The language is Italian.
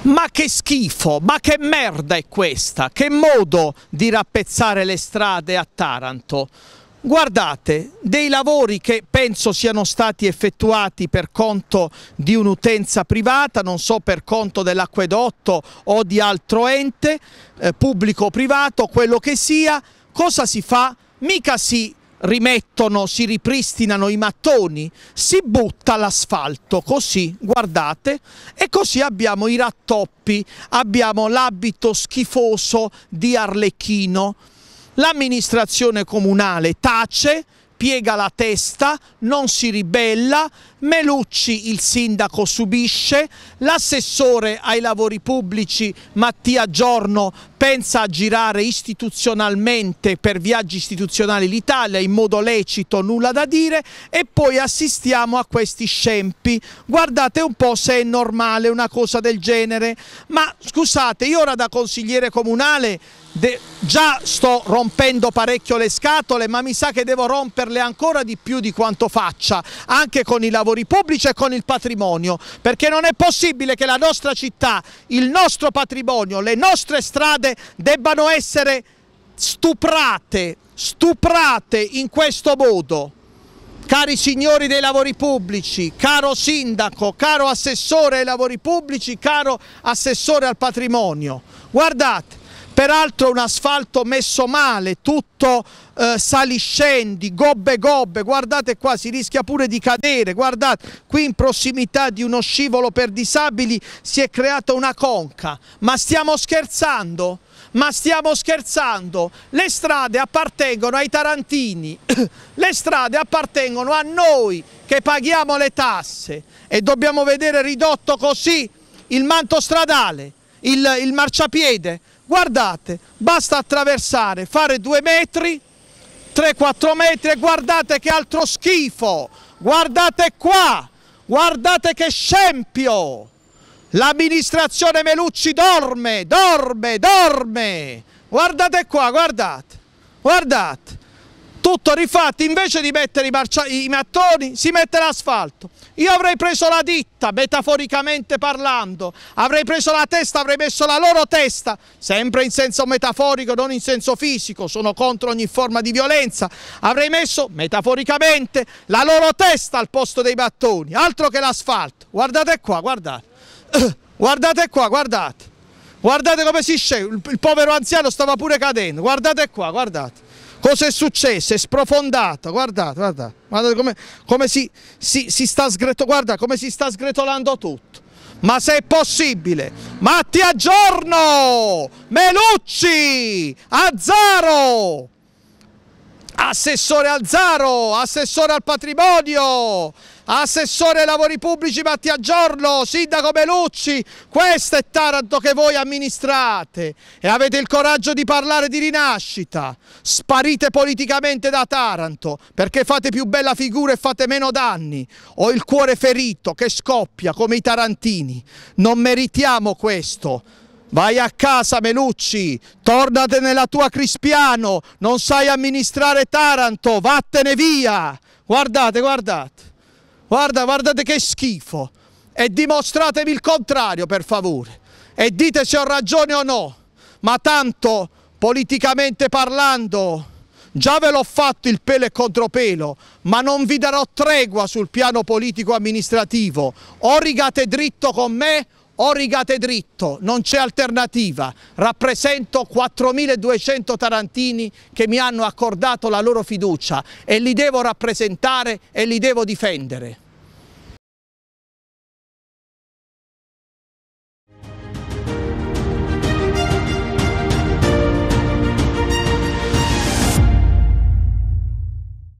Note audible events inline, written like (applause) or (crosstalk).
Ma che schifo, ma che merda è questa? Che modo di rappezzare le strade a Taranto? Guardate, dei lavori che penso siano stati effettuati per conto di un'utenza privata, non so per conto dell'acquedotto o di altro ente, eh, pubblico o privato, quello che sia, cosa si fa? Mica si rimettono, si ripristinano i mattoni, si butta l'asfalto, così, guardate, e così abbiamo i rattoppi, abbiamo l'abito schifoso di Arlecchino. L'amministrazione comunale tace, piega la testa, non si ribella, Melucci il sindaco subisce, l'assessore ai lavori pubblici Mattia Giorno pensa a girare istituzionalmente per viaggi istituzionali l'Italia in modo lecito, nulla da dire e poi assistiamo a questi scempi. Guardate un po' se è normale una cosa del genere, ma scusate, io ora da consigliere comunale De già sto rompendo parecchio le scatole ma mi sa che devo romperle ancora di più di quanto faccia anche con i lavori pubblici e con il patrimonio perché non è possibile che la nostra città, il nostro patrimonio, le nostre strade debbano essere stuprate, stuprate in questo modo cari signori dei lavori pubblici, caro sindaco, caro assessore ai lavori pubblici, caro assessore al patrimonio, guardate, peraltro un asfalto messo male, tutto eh, saliscendi, gobbe gobbe, guardate qua si rischia pure di cadere, guardate qui in prossimità di uno scivolo per disabili si è creata una conca, ma stiamo scherzando? Ma stiamo scherzando, le strade appartengono ai tarantini, (clears throat) le strade appartengono a noi che paghiamo le tasse e dobbiamo vedere ridotto così il manto stradale, il, il marciapiede, guardate, basta attraversare, fare due metri, 3-4 metri e guardate che altro schifo, guardate qua, guardate che scempio, l'amministrazione Melucci dorme, dorme, dorme, guardate qua, guardate, guardate tutto rifatti, invece di mettere i, i mattoni si mette l'asfalto. Io avrei preso la ditta, metaforicamente parlando, avrei preso la testa, avrei messo la loro testa, sempre in senso metaforico, non in senso fisico, sono contro ogni forma di violenza, avrei messo metaforicamente la loro testa al posto dei mattoni, altro che l'asfalto. Guardate qua, guardate, (coughs) guardate qua, guardate. Guardate come si scende, il povero anziano stava pure cadendo, guardate qua, guardate. Cosa è successo? È sprofondato, guardate, guardate, guardate come, come si, si, si, sta guarda, come si sta sgretolando tutto. Ma se è possibile, Matti a giorno, Melucci, Azzaro, assessore Azzaro, assessore al patrimonio, assessore ai lavori pubblici Mattia Giorno, sindaco Belucci, questo è Taranto che voi amministrate e avete il coraggio di parlare di rinascita, sparite politicamente da Taranto perché fate più bella figura e fate meno danni, ho il cuore ferito che scoppia come i tarantini, non meritiamo questo. Vai a casa Melucci, tornate nella tua Crispiano, non sai amministrare Taranto, vattene via! Guardate, guardate! Guarda, guardate che schifo. E dimostratevi il contrario, per favore. E dite se ho ragione o no. Ma tanto, politicamente parlando, Già ve l'ho fatto il pelo e contropelo, ma non vi darò tregua sul piano politico amministrativo. O rigate dritto con me o rigate dritto, non c'è alternativa, rappresento 4.200 tarantini che mi hanno accordato la loro fiducia e li devo rappresentare e li devo difendere.